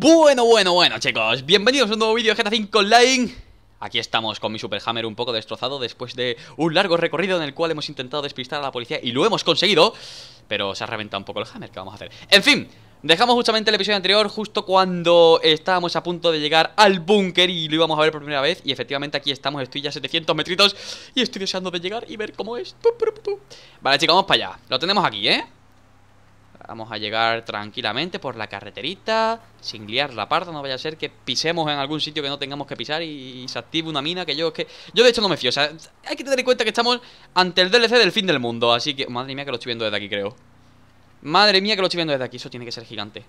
Bueno, bueno, bueno, chicos, bienvenidos a un nuevo vídeo de GTA 5 Online Aquí estamos con mi Super Hammer un poco destrozado después de un largo recorrido en el cual hemos intentado despistar a la policía y lo hemos conseguido Pero se ha reventado un poco el Hammer, ¿qué vamos a hacer? En fin, dejamos justamente el episodio anterior justo cuando estábamos a punto de llegar al búnker y lo íbamos a ver por primera vez Y efectivamente aquí estamos, estoy ya a 700 metritos y estoy deseando de llegar y ver cómo es Vale chicos, vamos para allá, lo tenemos aquí, ¿eh? Vamos a llegar tranquilamente por la carreterita, sin liar la parda, no vaya a ser que pisemos en algún sitio que no tengamos que pisar y, se active una mina que yo es que... Yo de hecho no me fío, o sea, hay que tener en cuenta que estamos ante el DLC del fin del mundo, así que... Madre mía que lo estoy viendo desde aquí, creo. Madre mía que lo estoy viendo desde aquí, eso tiene que ser gigante.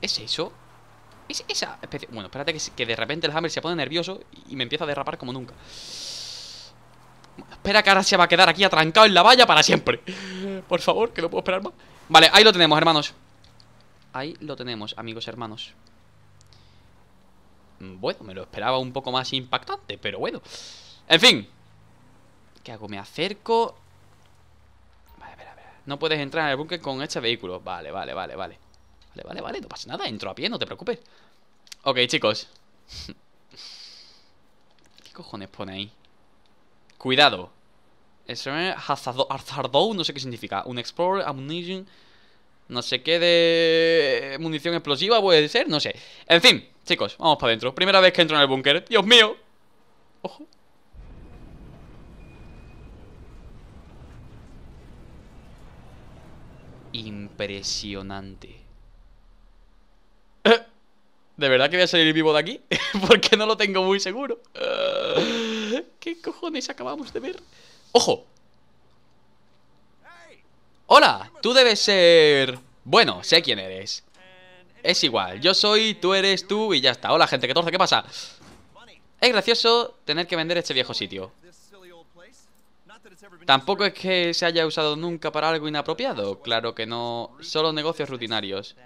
¿Es eso? esa Bueno, espérate que, que de repente el Hammer se pone nervioso y me empieza a derrapar como nunca. Espera que ahora se va a quedar aquí atrancado en la valla para siempre. Por favor, que no puedo esperar más. Vale, ahí lo tenemos, hermanos Ahí lo tenemos, amigos hermanos mm, Bueno, me lo esperaba un poco más impactante Pero bueno En fin ¿Qué hago? Me acerco Vale, vale, espera No puedes entrar en el búnker con este vehículo Vale, vale, vale, vale Vale, vale, vale, no pasa nada Entro a pie, no te preocupes Ok, chicos ¿Qué cojones pone ahí? Cuidado Hazardou, no sé qué significa. Un Explorer, Ammunition. No sé qué de. Munición explosiva puede ser, no sé. En fin, chicos, vamos para adentro. Primera vez que entro en el búnker. ¡Dios mío! ¡Ojo! Impresionante. ¿De verdad que voy a salir vivo de aquí? Porque no lo tengo muy seguro. ¿Qué cojones acabamos de ver? ¡Ojo! ¡Hola! Tú debes ser... Bueno, sé quién eres Es igual, yo soy, tú eres, tú y ya está Hola gente 14, ¿qué pasa? Es gracioso tener que vender este viejo sitio Tampoco es que se haya usado nunca para algo inapropiado Claro que no, solo negocios rutinarios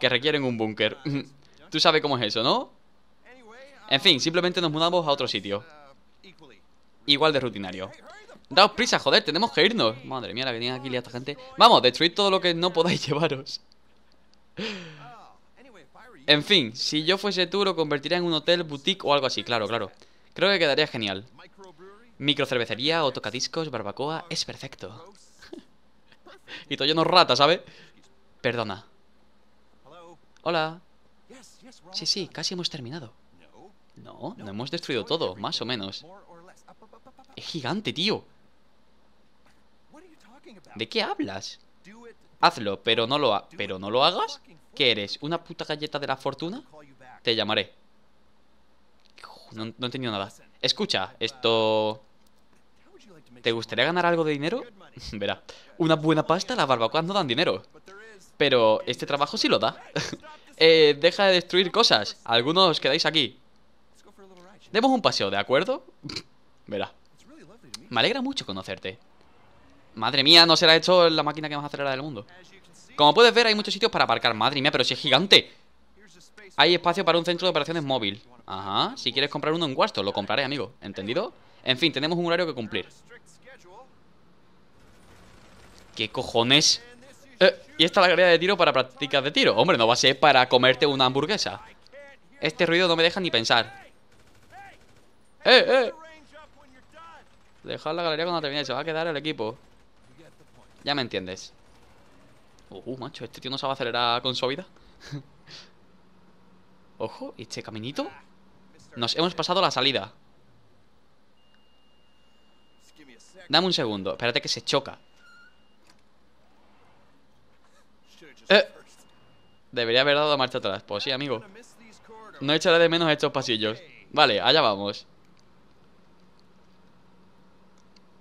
Que requieren un búnker Tú sabes cómo es eso, ¿no? En fin, simplemente nos mudamos a otro sitio igual de rutinario Daos prisa, joder, tenemos que irnos Madre mía, la que aquí liada esta gente Vamos, destruid todo lo que no podáis llevaros En fin, si yo fuese tú lo convertiría en un hotel, boutique o algo así Claro, claro Creo que quedaría genial Microcervecería o tocadiscos, barbacoa, es perfecto Y todo lleno rata, ¿sabes? Perdona Hola Sí, sí, casi hemos terminado No, no hemos destruido todo, más o menos es gigante, tío. ¿De qué hablas? Hazlo, pero no lo, pero no lo hagas. ¿Qué eres? ¿Una puta galleta de la fortuna? Te llamaré. No, no he tenido nada. Escucha, esto... ¿Te gustaría ganar algo de dinero? Verá, una buena pasta, las barbacoas no dan dinero. Pero este trabajo sí lo da. Eh, deja de destruir cosas. Algunos os quedáis aquí. Demos un paseo, ¿de acuerdo? Verá. Me alegra mucho conocerte. Madre mía, no será esto la máquina que más acelerada del mundo. Como puedes ver, hay muchos sitios para aparcar. Madre mía, pero si es gigante. Hay espacio para un centro de operaciones móvil. Ajá, si quieres comprar uno en Guasto, lo compraré, amigo. ¿Entendido? En fin, tenemos un horario que cumplir. ¿Qué cojones? Eh, y esta es la carrera de tiro para prácticas de tiro. Hombre, no va a ser para comerte una hamburguesa. Este ruido no me deja ni pensar. ¡Eh, eh! Dejad la galería cuando termine. Se va a quedar el equipo. Ya me entiendes. Uh, macho, este tío no se va a acelerar con su vida. Ojo, ¿y este caminito? Nos hemos pasado la salida. Dame un segundo. Espérate que se choca. Eh. Debería haber dado marcha atrás. Pues sí, amigo. No echaré de menos estos pasillos. Vale, allá vamos.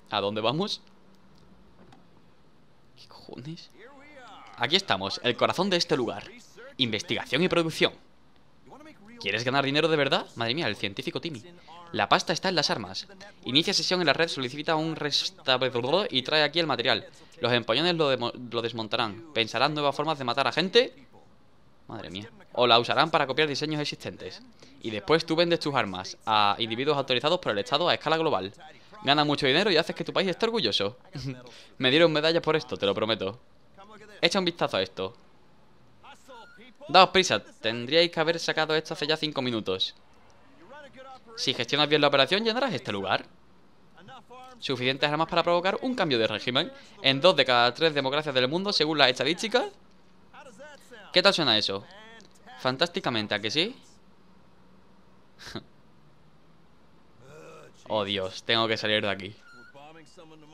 ¿A dónde vamos? ¿Qué cojones? Aquí estamos, el corazón de este lugar. Investigación y producción. ¿Quieres ganar dinero de verdad? Madre mía, el científico Timmy. La pasta está en las armas. Inicia sesión en la red, solicita un restablecedor y trae aquí el material. Los empañones lo, desmontarán. Pensarán nuevas formas de matar a gente. Madre mía. O la usarán para copiar diseños existentes. Y después tú vendes tus armas a individuos autorizados por el Estado a escala global. Gana mucho dinero y haces que tu país esté orgulloso. Me dieron medallas por esto, te lo prometo. Echa un vistazo a esto. Daos prisa, tendríais que haber sacado esto hace ya cinco minutos. Si gestionas bien la operación, llenarás este lugar. Suficientes armas para provocar un cambio de régimen en dos de cada tres democracias del mundo, según las estadísticas. ¿Qué tal suena eso? Fantásticamente, ¿a que sí? Oh, Dios, tengo que salir de aquí.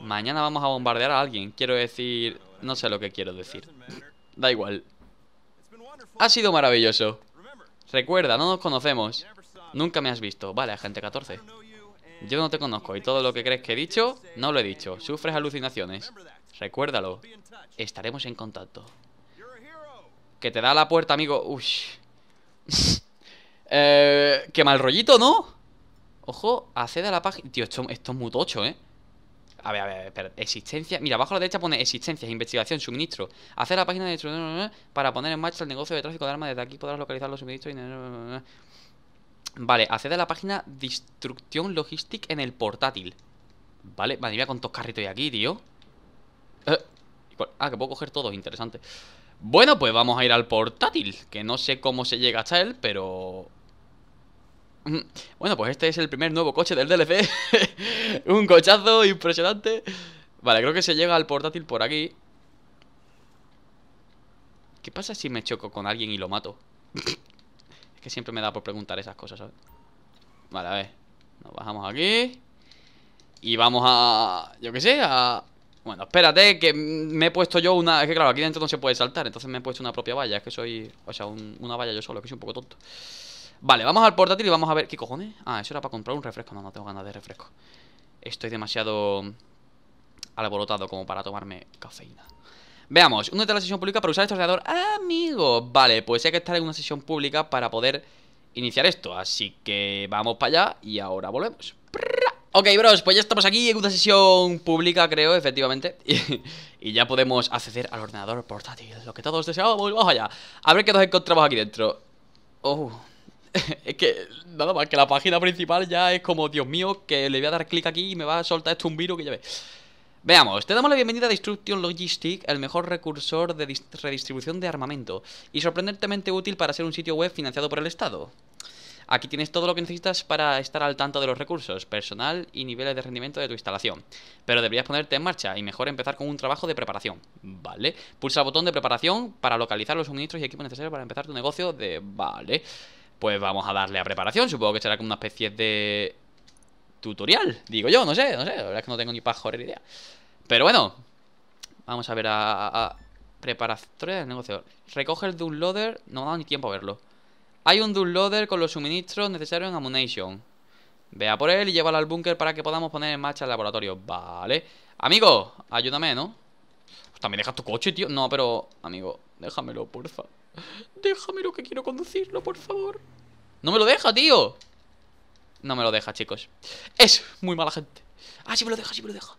Mañana vamos a bombardear a alguien. Quiero decir... No sé lo que quiero decir. da igual. Ha sido maravilloso. Recuerda, no nos conocemos. Nunca me has visto. Vale, agente 14. Yo no te conozco y todo lo que crees que he dicho, no lo he dicho. Sufres alucinaciones. Recuérdalo. Estaremos en contacto. Que te da la puerta, amigo. Uy. eh, qué mal rollito, ¿no? Ojo, accede a la página. Tío, esto, es muy tocho, ¿eh? A ver, a ver, espera. Existencia. Mira, abajo a la derecha pone existencias, investigación, suministro. a la página de para poner en marcha el negocio de tráfico de armas. Desde aquí podrás localizar los suministros y. Vale, accede a la página Destrucción Logistic en el portátil. Vale, madre con cuántos carritos hay aquí, tío. Eh, pues, ah, que puedo coger todos, interesante. Bueno, pues vamos a ir al portátil. Que no sé cómo se llega hasta él, pero bueno, pues este es el primer nuevo coche del DLC. Un cochazo impresionante. Vale, creo que se llega al portátil por aquí. ¿Qué pasa si me choco con alguien y lo mato? es que siempre me da por preguntar esas cosas, Vale, a ver. Nos bajamos aquí. Y vamos a... Yo qué sé, a... Bueno, espérate, que me he puesto yo una... Es que claro, aquí dentro no se puede saltar, entonces me he puesto una propia valla. Es que soy... O sea, una valla yo solo, que soy un poco tonto. Vale, vamos al portátil y vamos a ver... ¿Qué cojones? Ah, eso era para comprar un refresco. No, no tengo ganas de refresco. Estoy demasiado alborotado como para tomarme cafeína. Veamos, una de la sesión pública para usar este ordenador. ¡Amigo! Vale, pues hay que estar en una sesión pública para poder iniciar esto. Así que vamos para allá y ahora volvemos. Ok, bros, pues ya estamos aquí en una sesión pública, creo, efectivamente. Y, ya podemos acceder al ordenador portátil, lo que todos deseábamos. Vamos allá. A ver qué nos encontramos aquí dentro. Oh, es que nada más que la página principal ya es como, Dios mío, que le voy a dar clic aquí y me va a soltar esto un virus que ya ve Veamos, te damos la bienvenida a Destruction Logistic, el mejor recursor de redistribución de armamento y sorprendentemente útil para ser un sitio web financiado por el Estado. Aquí tienes todo lo que necesitas para estar al tanto de los recursos, personal y niveles de rendimiento de tu instalación. Pero deberías ponerte en marcha y mejor empezar con un trabajo de preparación. Vale. Pulsa el botón de preparación para localizar los suministros y equipos necesarios para empezar tu negocio de... Vale. Pues vamos a darle a preparación. Supongo que será como una especie de tutorial. Digo yo, no sé, no sé. La verdad es que no tengo ni ni idea. Pero bueno. Vamos a ver a... a, preparatoria del negocio. Recoge el loader, No me ha dado ni tiempo a verlo. Hay un loader con los suministros necesarios en Ammunition. Vea por él y llévalo al búnker para que podamos poner en marcha el laboratorio. Vale. Amigo, ayúdame, ¿no? Pues ¿También ¿me dejas tu coche, tío? No, pero... Amigo, déjamelo, porfa. Déjame lo que quiero conducirlo, por favor. No me lo deja, tío. No me lo deja, chicos. Es muy mala gente. Ah, sí me lo deja, sí me lo deja.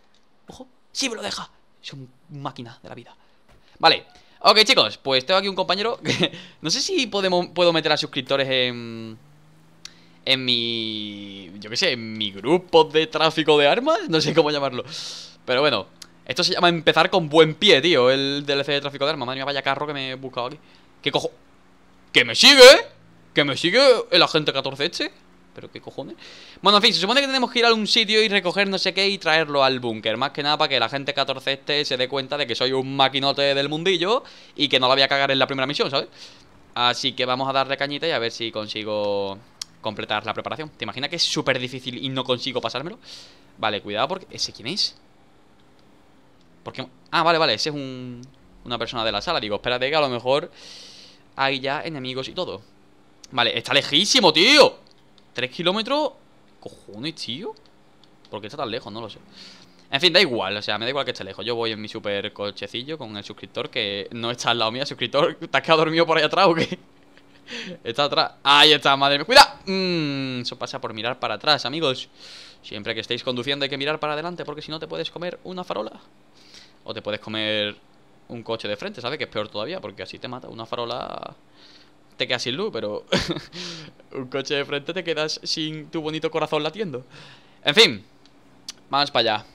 Ojo, sí me lo deja. Es una máquina de la vida. Vale. Ok, chicos, pues tengo aquí un compañero que... No sé si puedo meter a suscriptores en... En mi... Yo qué sé, en mi grupo de tráfico de armas. No sé cómo llamarlo. Pero bueno, esto se llama empezar con buen pie, tío. El DLC de tráfico de armas. Madre mía, vaya carro que me he buscado aquí. ¿Qué cojo? ¿Que me sigue? ¿eh? ¿Que me sigue el agente 14 este? ¿Pero qué cojones? Bueno, en fin, se supone que tenemos que ir a algún sitio y recoger no sé qué y traerlo al búnker. Más que nada para que el agente 14 este se dé cuenta de que soy un maquinote del mundillo y que no la voy a cagar en la primera misión, ¿sabes? Así que vamos a darle cañita y a ver si consigo completar la preparación. ¿Te imaginas que es súper difícil y no consigo pasármelo? Vale, cuidado porque... ¿Ese quién es? Porque... Ah, vale, vale, ese es un... Una persona de la sala. Digo, espérate que a lo mejor hay ya enemigos y todo. Vale, está lejísimo, tío. Tres kilómetros. Cojones, tío. ¿Por qué está tan lejos? No lo sé. En fin, da igual, o sea, me da igual que esté lejos. Yo voy en mi super cochecillo con el suscriptor que no está al lado mío. Suscriptor, ¿te has quedado dormido por ahí atrás o qué? está atrás. Ahí está, madre mía. ¡Cuida! Mm, eso pasa por mirar para atrás, amigos. Siempre que estéis conduciendo hay que mirar para adelante porque si no te puedes comer una farola. O te puedes comer un coche de frente, ¿sabes? Que es peor todavía, porque así te mata. Una farola te quedas sin luz, pero un coche de frente te quedas sin tu bonito corazón latiendo. En fin, vamos para allá.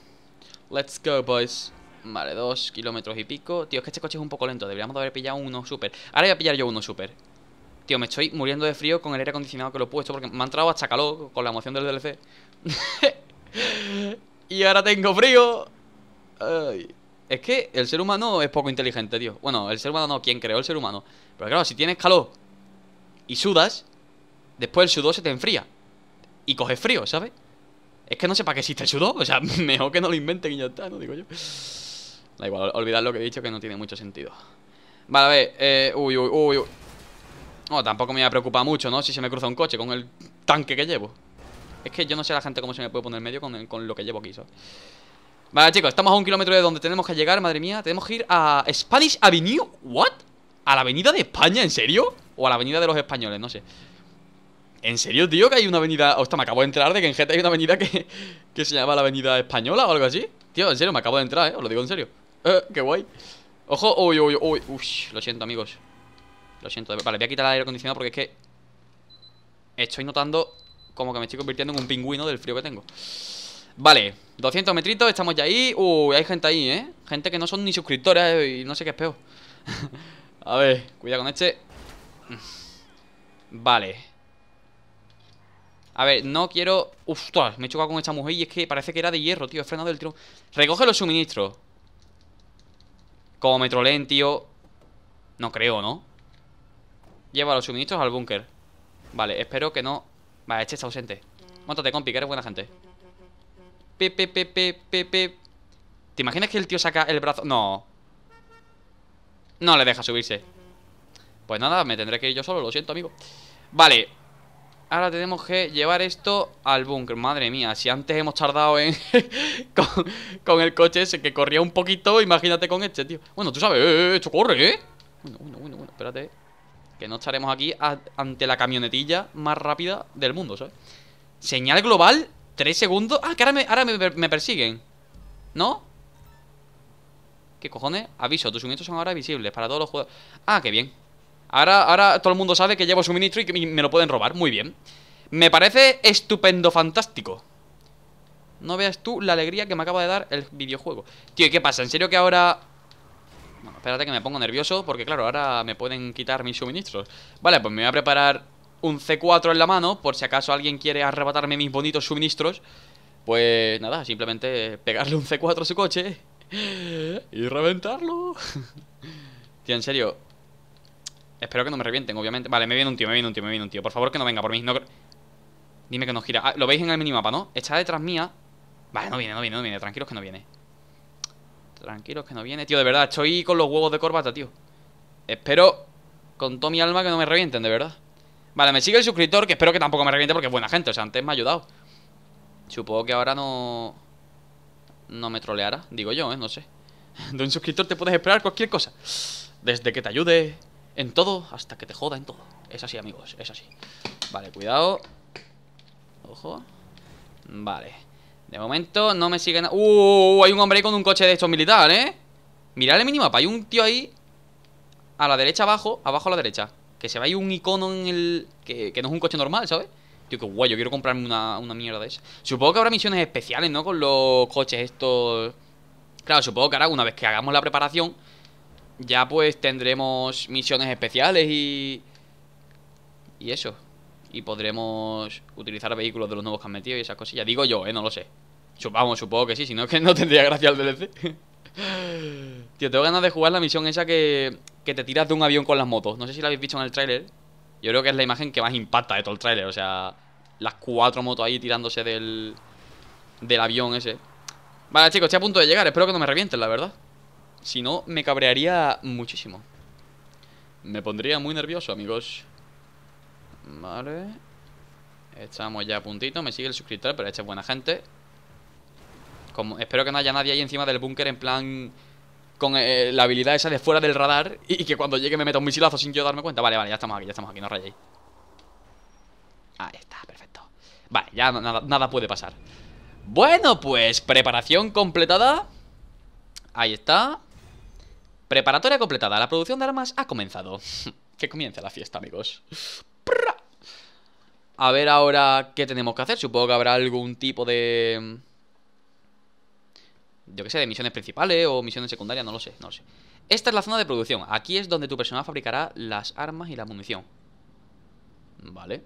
Let's go, boys. Vale, dos kilómetros y pico. Tío, es que este coche es un poco lento. Deberíamos haber pillado uno super. Ahora voy a pillar yo uno super. Tío, me estoy muriendo de frío con el aire acondicionado que lo he puesto porque me ha entrado hasta calor con la emoción del DLC. y ahora tengo frío. Ay. Es que el ser humano es poco inteligente, tío. Bueno, el ser humano no, quien creó el ser humano. Pero claro, si tienes calor y sudas, después el sudor se te enfría. Y coges frío, ¿sabes? Es que no sé para qué existe el sudor. O sea, mejor que no lo invente y ¿no? Digo yo. Da igual, olvidad lo que he dicho que no tiene mucho sentido. Vale, a ver. Eh, uy, uy, uy, uy. No, tampoco me preocupa a preocupar mucho, ¿no? Si se me cruza un coche con el tanque que llevo. Es que yo no sé la gente cómo se me puede poner medio con, con lo que llevo aquí, ¿sabes? Vale, chicos, estamos a un kilómetro de donde tenemos que llegar, madre mía Tenemos que ir a Spanish Avenue ¿What? ¿A la avenida de España? ¿En serio? O a la avenida de los españoles, no sé ¿En serio, tío? Que hay una avenida... Hostia, me acabo de entrar de que en GTA hay una avenida que, que se llama la avenida española o algo así Tío, en serio, me acabo de entrar, eh, os lo digo en serio eh, qué guay Ojo, uy, uy, uy, uy, lo siento, amigos Lo siento, vale, voy a quitar el aire acondicionado porque es que Estoy notando como que me estoy convirtiendo en un pingüino del frío que tengo Vale, 200 metritos, estamos ya ahí Uy, hay gente ahí, ¿eh? Gente que no son ni suscriptores eh, y no sé qué es peor A ver, cuidado con este Vale A ver, no quiero... Uf, me he chocado con esta mujer y es que parece que era de hierro, tío He frenado el tronco Recoge los suministros Como me troleen, tío No creo, ¿no? Lleva los suministros al búnker Vale, espero que no... Vale, este está ausente Móntate, compi, que eres buena gente Pepe, pe, pe, ¿Te imaginas que el tío saca el brazo? No. No le deja subirse. Pues nada, me tendré que ir yo solo, lo siento, amigo. Vale. Ahora tenemos que llevar esto al búnker. Madre mía, si antes hemos tardado en... con, el coche ese que corría un poquito, imagínate con este, tío. Bueno, tú sabes, eh, esto corre, ¿eh? Bueno, bueno, bueno, bueno, espérate. Que no estaremos aquí ante la camionetilla más rápida del mundo, ¿sabes? Señal global ¿Tres segundos? Ah, que ahora me, persiguen ¿No? ¿Qué cojones? Aviso, tus suministros son ahora visibles para todos los jugadores Ah, qué bien Ahora, ahora todo el mundo sabe que llevo suministro y que me lo pueden robar Muy bien Me parece estupendo, fantástico No veas tú la alegría que me acaba de dar el videojuego Tío, ¿y qué pasa? ¿En serio que ahora...? Bueno, espérate que me pongo nervioso Porque claro, ahora me pueden quitar mis suministros Vale, pues me voy a preparar un C4 en la mano, por si acaso alguien quiere arrebatarme mis bonitos suministros, pues nada, simplemente pegarle un C4 a su coche y reventarlo. Tío, en serio. Espero que no me revienten, obviamente. Vale, me viene un tío, me viene un tío, me viene un tío. Por favor, que no venga por mí. No... Dime que no gira. Ah, lo veis en el minimapa, ¿no? Está detrás mía. Vale, no viene, no viene, no viene. Tranquilos que no viene. Tranquilos que no viene. Tío, de verdad, estoy con los huevos de corbata, tío. Espero con todo mi alma que no me revienten, de verdad. Vale, me sigue el suscriptor, que espero que tampoco me reviente porque es buena gente. O sea, antes me ha ayudado. Supongo que ahora no... No me troleará, digo yo, ¿eh? No sé. De un suscriptor te puedes esperar cualquier cosa. Desde que te ayude en todo hasta que te joda en todo. Es así, amigos, es así. Vale, cuidado. Ojo. Vale. De momento no me siguen... ¡Uh! Hay un hombre ahí con un coche de estos militares ¿eh? Mirad el minimapa. Hay un tío ahí... A la derecha abajo. Abajo a la derecha que se vaya un icono en el. que, no es un coche normal, ¿sabes? Tío, que guay, yo quiero comprarme una, una mierda de esa. Supongo que habrá misiones especiales, ¿no? Con los coches estos. Claro, supongo que ahora, una vez que hagamos la preparación, ya pues tendremos misiones especiales y. Y eso. Y podremos utilizar vehículos de los nuevos que han metido y esas cosillas. Digo yo, eh, no lo sé. Vamos, supongo que sí, si no es que no tendría gracia el DLC. Tío, tengo ganas de jugar la misión esa que, que te tiras de un avión con las motos. No sé si la habéis visto en el tráiler. Yo creo que es la imagen que más impacta de todo el tráiler. O sea, las cuatro motos ahí tirándose del, del avión ese. Vale, chicos, estoy a punto de llegar. Espero que no me revienten, la verdad. Si no, me cabrearía muchísimo. Me pondría muy nervioso, amigos. Vale. Estamos ya a puntito. Me sigue el suscriptor, pero este es buena gente espero que no haya nadie ahí encima del búnker en plan con eh, la habilidad esa de fuera del radar y, que cuando llegue me meta un misilazo sin yo darme cuenta. Vale, vale, ya estamos aquí, ya estamos aquí, no rayéis. Ahí está, perfecto. Vale, ya nada puede pasar. Bueno, pues preparación completada. Ahí está. Preparatoria completada. La producción de armas ha comenzado. que comience la fiesta, amigos. A ver ahora qué tenemos que hacer. Supongo que habrá algún tipo de yo qué sé, de misiones principales o misiones secundarias, no lo sé, no lo sé. Esta es la zona de producción. Aquí es donde tu personal fabricará las armas y la munición. Vale.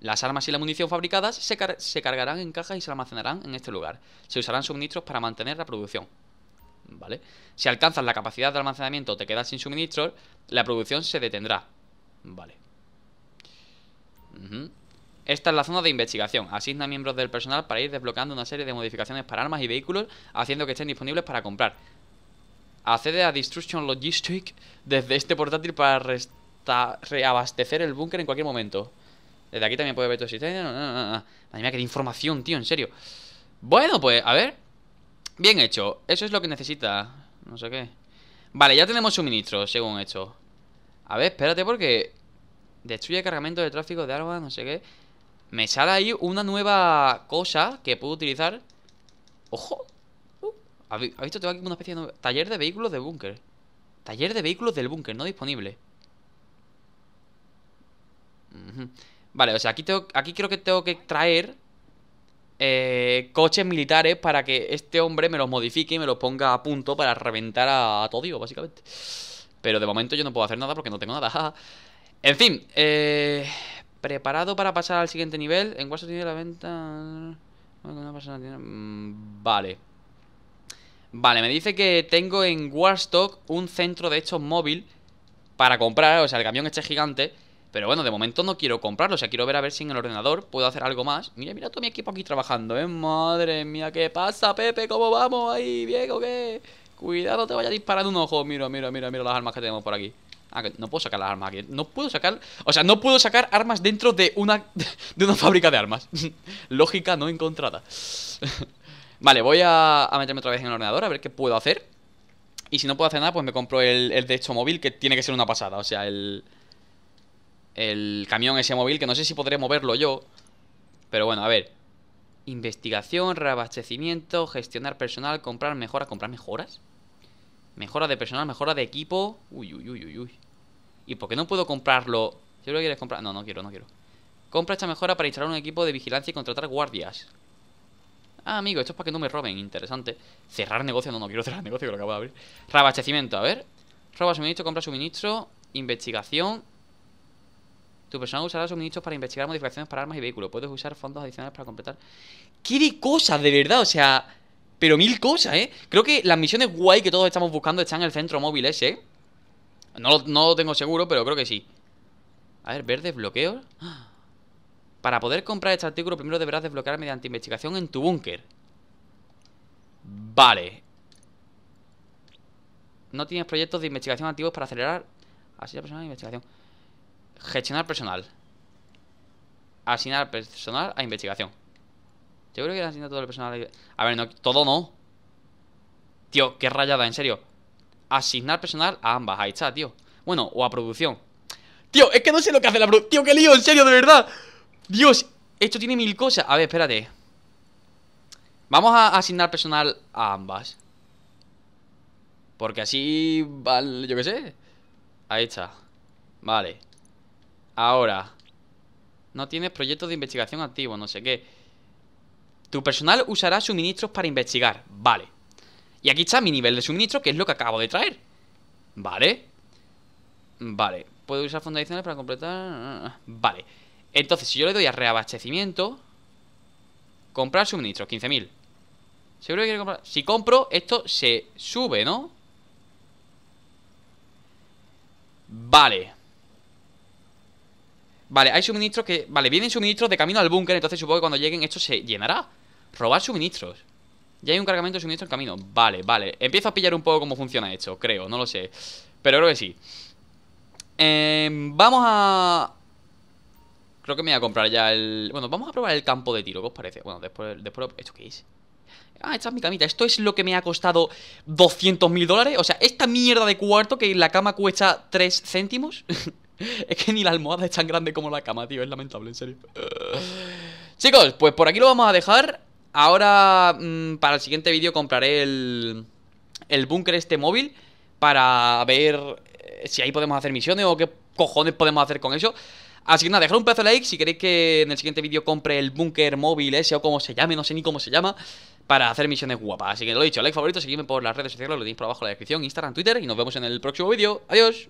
Las armas y la munición fabricadas se, cargarán en cajas y se almacenarán en este lugar. Se usarán suministros para mantener la producción. ¿Vale? Si alcanzas la capacidad de almacenamiento o te quedas sin suministros, la producción se detendrá. Vale. Esta es la zona de investigación. Asigna a miembros del personal para ir desbloqueando una serie de modificaciones para armas y vehículos, haciendo que estén disponibles para comprar. Accede a Destruction Logistic desde este portátil para reabastecer el búnker en cualquier momento. Desde aquí también puede ver tu existencia. No, no, no, Madre mía, qué información, tío, en serio. Bueno, pues, a ver. Bien hecho. Eso es lo que necesita. No sé qué. Vale, ya tenemos suministros, según hecho A ver, espérate porque... Destruye cargamento de tráfico de armas, no sé qué. Me sale ahí una nueva cosa que puedo utilizar. ¡Ojo! Uh, ¿Ha visto? Tengo aquí una especie de... Taller de vehículos de búnker. Taller de vehículos del búnker, no disponible. Vale, o sea, aquí, creo que tengo que traer eh, coches militares para que este hombre me los modifique y me los ponga a punto para reventar a, todo digo básicamente. Pero de momento yo no puedo hacer nada porque no tengo nada. en fin, eh... Preparado para pasar al siguiente nivel. En Warstock tiene la venta. Mm, vale. Vale, me dice que tengo en Warstock un centro de estos móvil para comprar. O sea, el camión este gigante. Pero bueno, de momento no quiero comprarlo. O sea, quiero ver a ver si en el ordenador puedo hacer algo más. Mira, mira todo mi equipo aquí trabajando, ¿eh? Madre mía, ¿qué pasa, Pepe? ¿Cómo vamos ahí, viejo? ¿Qué? Cuidado, te vaya disparando un ojo. Mira, mira, mira, mira las armas que tenemos por aquí. Ah, no puedo sacar las armas aquí. No puedo sacar... O sea, no puedo sacar armas dentro de una, de una fábrica de armas. Lógica no encontrada. vale, voy a, meterme otra vez en el ordenador a ver qué puedo hacer. Y si no puedo hacer nada, pues me compro el, el de hecho móvil, que tiene que ser una pasada. O sea, el... El camión ese móvil, que no sé si podré moverlo yo. Pero bueno, a ver. Investigación, reabastecimiento, gestionar personal, comprar mejoras. ¿Comprar mejoras? Mejora de personal, mejora de equipo. Uy, uy, uy, uy, uy. ¿Y por qué no puedo comprarlo? Yo que quieres comprar. No, no quiero, no quiero. Compra esta mejora para instalar un equipo de vigilancia y contratar guardias. Ah, amigo, esto es para que no me roben. Interesante. Cerrar negocio. No, no quiero cerrar negocio, que lo acabo de abrir. Rabachecimiento, a ver. Roba suministro, compra suministro. Investigación. Tu persona usará suministros para investigar modificaciones para armas y vehículos. Puedes usar fondos adicionales para completar. ¡Qué de cosas, de verdad! O sea, pero mil cosas, ¿eh? Creo que las misiones guay que todos estamos buscando están en el centro móvil ese, ¿eh? No, no lo tengo seguro, pero creo que sí. A ver, ver desbloqueo Para poder comprar este artículo, primero deberás desbloquear mediante investigación en tu búnker. Vale. No tienes proyectos de investigación activos para acelerar. Asignar personal a investigación. Gestionar personal. Asignar personal a investigación. Yo creo que asignar todo el personal. A, a ver, no, todo no. Tío, qué rayada, en serio. Asignar personal a ambas, ahí está, tío Bueno, o a producción Tío, es que no sé lo que hace la producción Tío, qué lío, en serio, de verdad Dios, esto tiene mil cosas A ver, espérate Vamos a asignar personal a ambas Porque así, vale, yo qué sé Ahí está Vale Ahora No tienes proyectos de investigación activo, no sé qué Tu personal usará suministros para investigar Vale y aquí está mi nivel de suministro, que es lo que acabo de traer. Vale. Vale. Puedo usar fondos adicionales para completar... Vale. Entonces, si yo le doy a reabastecimiento... Comprar suministros, 15.000. Seguro que quiere comprar... Si compro, esto se sube, ¿no? Vale. Vale, hay suministros que... Vale, vienen suministros de camino al búnker, entonces supongo que cuando lleguen esto se llenará. Robar suministros. Ya hay un cargamento suministro en camino. Vale, vale. Empiezo a pillar un poco cómo funciona esto, creo, no lo sé. Pero creo que sí. Em, vamos a... Creo que me voy a comprar ya el... Bueno, vamos a probar el campo de tiro, ¿qué os parece? Bueno, después... después ¿Esto qué es? Ah, esta es mi camita. Esto es lo que me ha costado 200 mil dólares. O sea, esta mierda de cuarto que la cama cuesta 3 céntimos. es que ni la almohada es tan grande como la cama, tío. Es lamentable, en serio. Chicos, pues por aquí lo vamos a dejar. Ahora, mm, para el siguiente vídeo, compraré el, búnker este móvil para ver eh, si ahí podemos hacer misiones o qué cojones podemos hacer con eso. Así que nada, dejad un pedazo de like si queréis que en el siguiente vídeo compre el búnker móvil ese o como se llame, no sé ni cómo se llama, para hacer misiones guapas. Así que lo he dicho, like favorito, seguidme por las redes sociales, lo tenéis por abajo en la descripción, Instagram, Twitter y nos vemos en el próximo vídeo. Adiós.